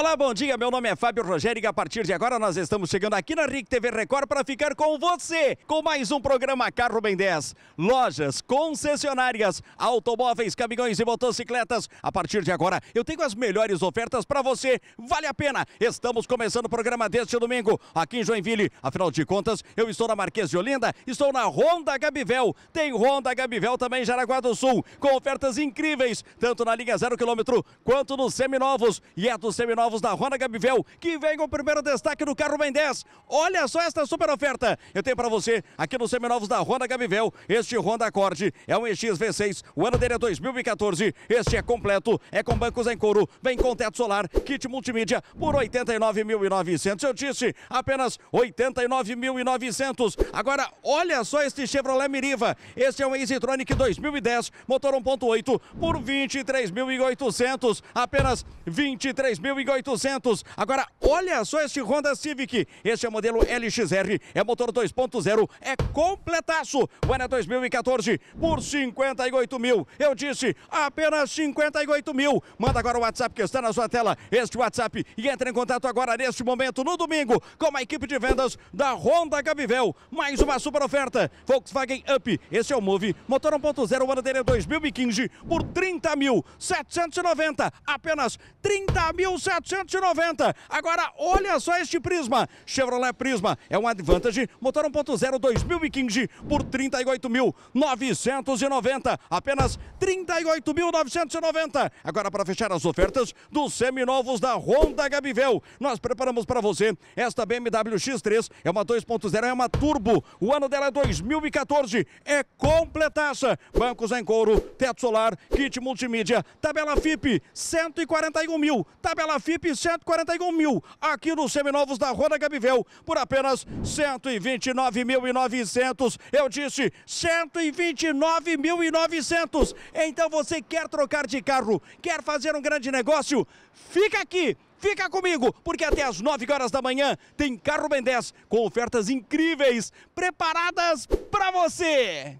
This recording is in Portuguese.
Olá, bom dia. Meu nome é Fábio Rogério e a partir de agora nós estamos chegando aqui na RIC TV Record para ficar com você com mais um programa Carro Bem 10. Lojas, concessionárias, automóveis, caminhões e motocicletas. A partir de agora eu tenho as melhores ofertas para você. Vale a pena. Estamos começando o programa deste domingo aqui em Joinville. Afinal de contas, eu estou na Marquês de Olinda, estou na Honda Gabivel. Tem Honda Gabivel também em Jaraguá do Sul, com ofertas incríveis, tanto na linha zero quilômetro quanto nos seminovos. E é dos seminovos novos da Honda Gabivel, que vem com o primeiro destaque do carro Ben 10. Olha só esta super oferta. Eu tenho para você aqui nos seminovos da Honda Gabivel. Este Honda Accord é um EX V6, o ano dele é 2014. Este é completo, é com bancos em couro, vem com teto solar, kit multimídia por 89.900. Eu disse, apenas 89.900. Agora, olha só este Chevrolet Miriva. Este é um Easytronic 2010, motor 1.8 por 23.800, apenas 23.800. 800. Agora, olha só este Honda Civic. Este é o modelo LXR, é motor 2.0, é completaço. O ano é 2014 por 58 mil. Eu disse, apenas 58 mil. Manda agora o WhatsApp que está na sua tela, este WhatsApp, e entre em contato agora neste momento, no domingo, com a equipe de vendas da Honda Gabivel. Mais uma super oferta. Volkswagen Up, esse é o Move, motor 1.0, o ano dele é 2015 por 30 mil, 790, apenas 30 mil 490. Agora, olha só este Prisma. Chevrolet Prisma é um Advantage, motor 1.0 2015 por 38.990. Apenas 38.990. Agora, para fechar as ofertas dos seminovos da Honda Gabivel, nós preparamos para você esta BMW X3. É uma 2.0, é uma turbo. O ano dela é 2014. É completaça. Bancos em couro, teto solar, kit multimídia, tabela FIP, 141 mil. Tabela FIP. Fipe 141 mil aqui nos seminovos da Roda Gabivel por apenas 129.900. Eu disse 129.900. Então você quer trocar de carro, quer fazer um grande negócio? Fica aqui! Fica comigo, porque até às 9 horas da manhã tem Carro Ben 10 com ofertas incríveis preparadas para você.